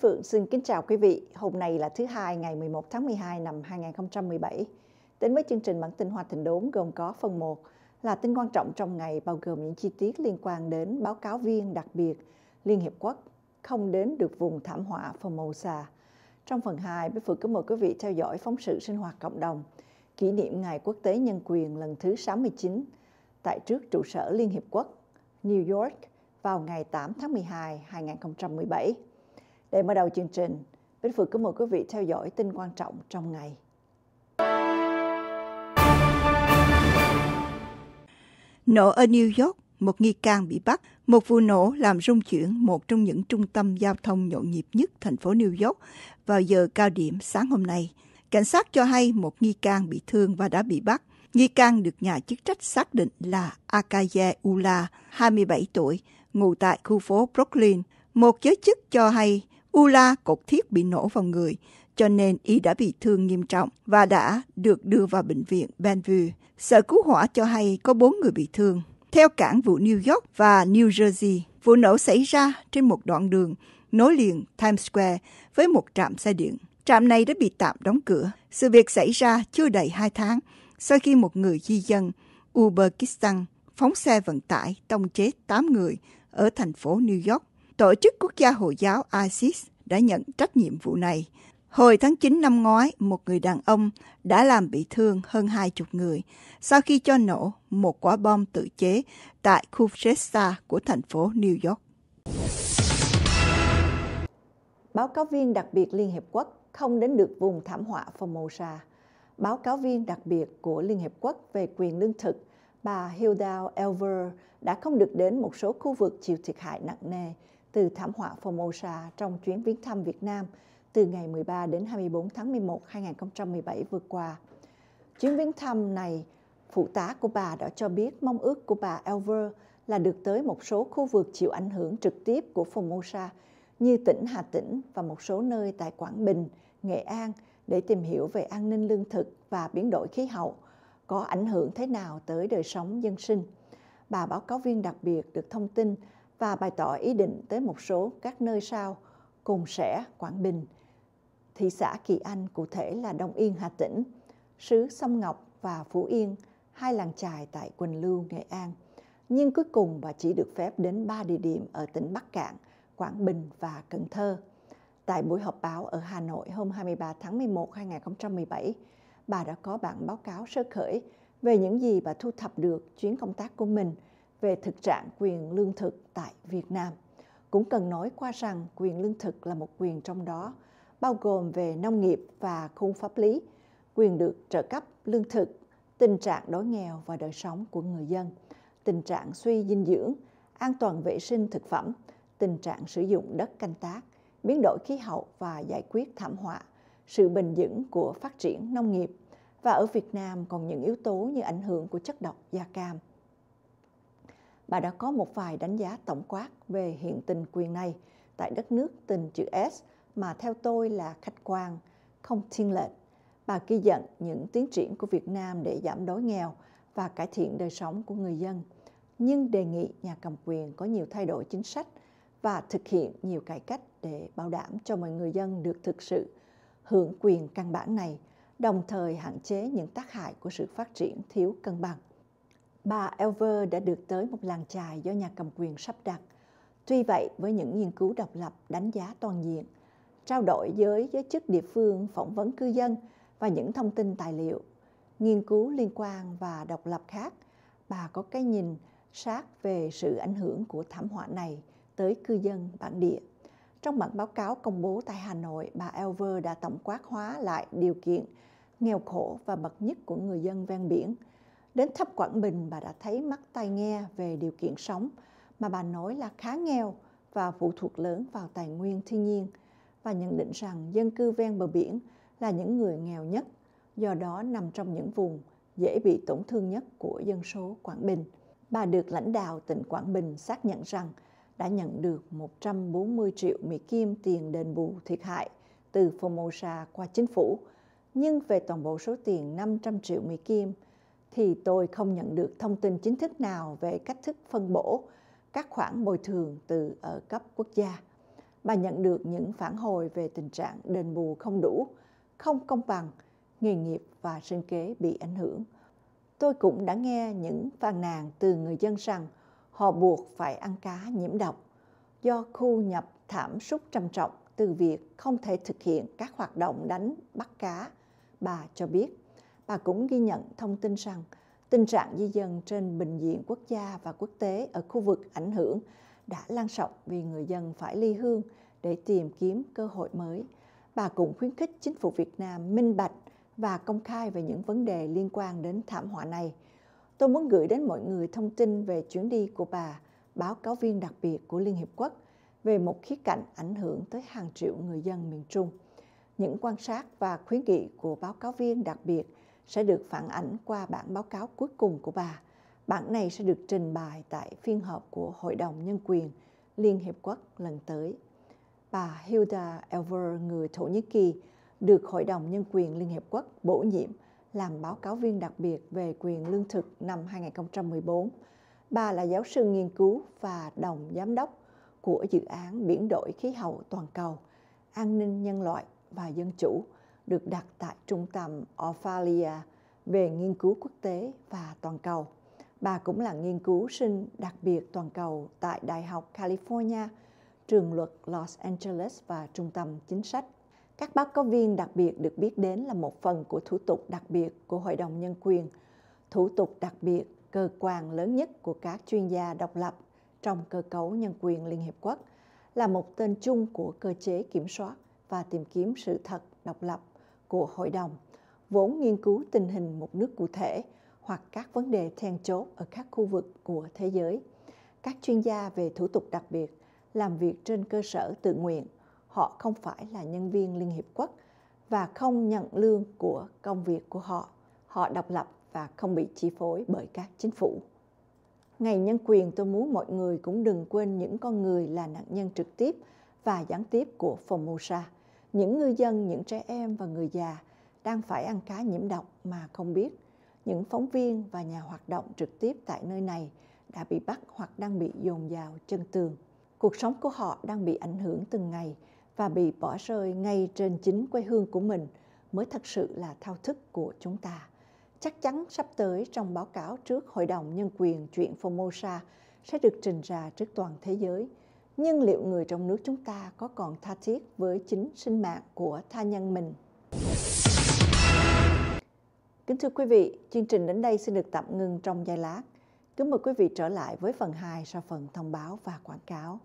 Phượng xin kính chào quý vị. Hôm nay là thứ hai ngày 11 tháng 12 năm 2017. Đến với chương trình bản tin Hoa Thịnh Đốn gồm có phần 1 là tin quan trọng trong ngày bao gồm những chi tiết liên quan đến báo cáo viên đặc biệt Liên Hiệp Quốc không đến được vùng thảm họa Formosa. Trong phần 2, Bích Phượng kính mời quý vị theo dõi phóng sự sinh hoạt cộng đồng kỷ niệm Ngày Quốc tế Nhân quyền lần thứ 69 tại trước trụ sở Liên Hiệp Quốc, New York vào ngày 8 tháng 12, 2017. Để mở đầu chương trình, Bích Phượng có mời quý vị theo dõi tin quan trọng trong ngày. Nổ ở New York, một nghi can bị bắt, một vụ nổ làm rung chuyển một trong những trung tâm giao thông nhộn nhịp nhất thành phố New York vào giờ cao điểm sáng hôm nay. Cảnh sát cho hay một nghi can bị thương và đã bị bắt. Nghi can được nhà chức trách xác định là Akaye Ula, 27 tuổi, ngụ tại khu phố Brooklyn. Một giới chức cho hay Ula cột thiết bị nổ vào người, cho nên y đã bị thương nghiêm trọng và đã được đưa vào bệnh viện Bellevue. Sở cứu hỏa cho hay có bốn người bị thương. Theo cảng vụ New York và New Jersey, vụ nổ xảy ra trên một đoạn đường nối liền Times Square với một trạm xe điện. Trạm này đã bị tạm đóng cửa. Sự việc xảy ra chưa đầy hai tháng sau khi một người di dân Uzbekistan phóng xe vận tải tông chết 8 người ở thành phố New York Tổ chức Quốc gia Hồi giáo ISIS đã nhận trách nhiệm vụ này. Hồi tháng 9 năm ngoái, một người đàn ông đã làm bị thương hơn 20 người sau khi cho nổ một quả bom tự chế tại khu Shesta của thành phố New York. Báo cáo viên đặc biệt Liên Hiệp Quốc không đến được vùng thảm họa Formosa. Báo cáo viên đặc biệt của Liên Hiệp Quốc về quyền lương thực, bà Hilda Elver, đã không được đến một số khu vực chịu thiệt hại nặng nề từ thảm họa Formosa trong chuyến viếng thăm Việt Nam từ ngày 13 đến 24 tháng 11 năm 2017 vừa qua. Chuyến viếng thăm này, phụ tá của bà đã cho biết mong ước của bà Elver là được tới một số khu vực chịu ảnh hưởng trực tiếp của Formosa như tỉnh Hà Tĩnh và một số nơi tại Quảng Bình, Nghệ An để tìm hiểu về an ninh lương thực và biến đổi khí hậu có ảnh hưởng thế nào tới đời sống dân sinh. Bà báo cáo viên đặc biệt được thông tin và bày tỏ ý định tới một số các nơi sau cùng sẽ Quảng Bình, thị xã Kỳ Anh cụ thể là Đông Yên Hà Tĩnh, xứ Sông Ngọc và Phú Yên, hai làng trài tại Quỳnh Lưu, Nghệ An. Nhưng cuối cùng bà chỉ được phép đến ba địa điểm ở tỉnh Bắc Cạn, Quảng Bình và Cần Thơ. Tại buổi họp báo ở Hà Nội hôm 23 tháng 11 2017, bà đã có bản báo cáo sơ khởi về những gì bà thu thập được chuyến công tác của mình – về thực trạng quyền lương thực tại Việt Nam. Cũng cần nói qua rằng quyền lương thực là một quyền trong đó, bao gồm về nông nghiệp và khung pháp lý, quyền được trợ cấp lương thực, tình trạng đói nghèo và đời sống của người dân, tình trạng suy dinh dưỡng, an toàn vệ sinh thực phẩm, tình trạng sử dụng đất canh tác, biến đổi khí hậu và giải quyết thảm họa, sự bền vững của phát triển nông nghiệp. Và ở Việt Nam còn những yếu tố như ảnh hưởng của chất độc da cam, bà đã có một vài đánh giá tổng quát về hiện tình quyền này tại đất nước tình chữ S mà theo tôi là khách quan, không thiên lệch. Bà ghi nhận những tiến triển của Việt Nam để giảm đói nghèo và cải thiện đời sống của người dân, nhưng đề nghị nhà cầm quyền có nhiều thay đổi chính sách và thực hiện nhiều cải cách để bảo đảm cho mọi người dân được thực sự hưởng quyền căn bản này, đồng thời hạn chế những tác hại của sự phát triển thiếu cân bằng bà Elver đã được tới một làng trài do nhà cầm quyền sắp đặt. Tuy vậy, với những nghiên cứu độc lập đánh giá toàn diện, trao đổi với giới chức địa phương, phỏng vấn cư dân và những thông tin tài liệu, nghiên cứu liên quan và độc lập khác, bà có cái nhìn sát về sự ảnh hưởng của thảm họa này tới cư dân bản địa. Trong bản báo cáo công bố tại Hà Nội, bà Elver đã tổng quát hóa lại điều kiện nghèo khổ và bậc nhất của người dân ven biển – Đến thấp Quảng Bình, bà đã thấy mắt tai nghe về điều kiện sống mà bà nói là khá nghèo và phụ thuộc lớn vào tài nguyên thiên nhiên và nhận định rằng dân cư ven bờ biển là những người nghèo nhất, do đó nằm trong những vùng dễ bị tổn thương nhất của dân số Quảng Bình. Bà được lãnh đạo tỉnh Quảng Bình xác nhận rằng đã nhận được 140 triệu Mỹ Kim tiền đền bù thiệt hại từ Formosa qua chính phủ, nhưng về toàn bộ số tiền 500 triệu Mỹ Kim – thì tôi không nhận được thông tin chính thức nào về cách thức phân bổ các khoản bồi thường từ ở ờ, cấp quốc gia. Bà nhận được những phản hồi về tình trạng đền bù không đủ, không công bằng, nghề nghiệp và sinh kế bị ảnh hưởng. Tôi cũng đã nghe những phàn nàn từ người dân rằng họ buộc phải ăn cá nhiễm độc do khu nhập thảm súc trầm trọng từ việc không thể thực hiện các hoạt động đánh bắt cá, bà cho biết bà cũng ghi nhận thông tin rằng tình trạng di dân trên bình diện quốc gia và quốc tế ở khu vực ảnh hưởng đã lan rộng vì người dân phải ly hương để tìm kiếm cơ hội mới. Bà cũng khuyến khích chính phủ Việt Nam minh bạch và công khai về những vấn đề liên quan đến thảm họa này. Tôi muốn gửi đến mọi người thông tin về chuyến đi của bà, báo cáo viên đặc biệt của Liên Hiệp Quốc về một khía cạnh ảnh hưởng tới hàng triệu người dân miền Trung. Những quan sát và khuyến nghị của báo cáo viên đặc biệt sẽ được phản ảnh qua bản báo cáo cuối cùng của bà. Bản này sẽ được trình bày tại phiên họp của Hội đồng Nhân quyền Liên Hiệp Quốc lần tới. Bà Hilda Elver, người Thổ Nhĩ Kỳ, được Hội đồng Nhân quyền Liên Hiệp Quốc bổ nhiệm làm báo cáo viên đặc biệt về quyền lương thực năm 2014. Bà là giáo sư nghiên cứu và đồng giám đốc của dự án Biển đổi khí hậu toàn cầu, an ninh nhân loại và dân chủ – được đặt tại trung tâm Ophalia về nghiên cứu quốc tế và toàn cầu. Bà cũng là nghiên cứu sinh đặc biệt toàn cầu tại Đại học California, trường luật Los Angeles và trung tâm chính sách. Các báo cáo viên đặc biệt được biết đến là một phần của thủ tục đặc biệt của Hội đồng Nhân quyền, thủ tục đặc biệt cơ quan lớn nhất của các chuyên gia độc lập trong cơ cấu nhân quyền Liên Hiệp Quốc, là một tên chung của cơ chế kiểm soát và tìm kiếm sự thật độc lập của hội đồng, vốn nghiên cứu tình hình một nước cụ thể hoặc các vấn đề then chốt ở các khu vực của thế giới. Các chuyên gia về thủ tục đặc biệt làm việc trên cơ sở tự nguyện, họ không phải là nhân viên Liên Hiệp Quốc và không nhận lương của công việc của họ. Họ độc lập và không bị chi phối bởi các chính phủ. Ngày nhân quyền tôi muốn mọi người cũng đừng quên những con người là nạn nhân trực tiếp và gián tiếp của Formosa những ngư dân, những trẻ em và người già đang phải ăn cá nhiễm độc mà không biết. Những phóng viên và nhà hoạt động trực tiếp tại nơi này đã bị bắt hoặc đang bị dồn vào chân tường. Cuộc sống của họ đang bị ảnh hưởng từng ngày và bị bỏ rơi ngay trên chính quê hương của mình mới thật sự là thao thức của chúng ta. Chắc chắn sắp tới trong báo cáo trước Hội đồng Nhân quyền chuyện Formosa sẽ được trình ra trước toàn thế giới – nhưng liệu người trong nước chúng ta có còn tha thiết với chính sinh mạng của tha nhân mình? Kính thưa quý vị, chương trình đến đây xin được tạm ngừng trong giây lát. Kính mời quý vị trở lại với phần 2 sau phần thông báo và quảng cáo.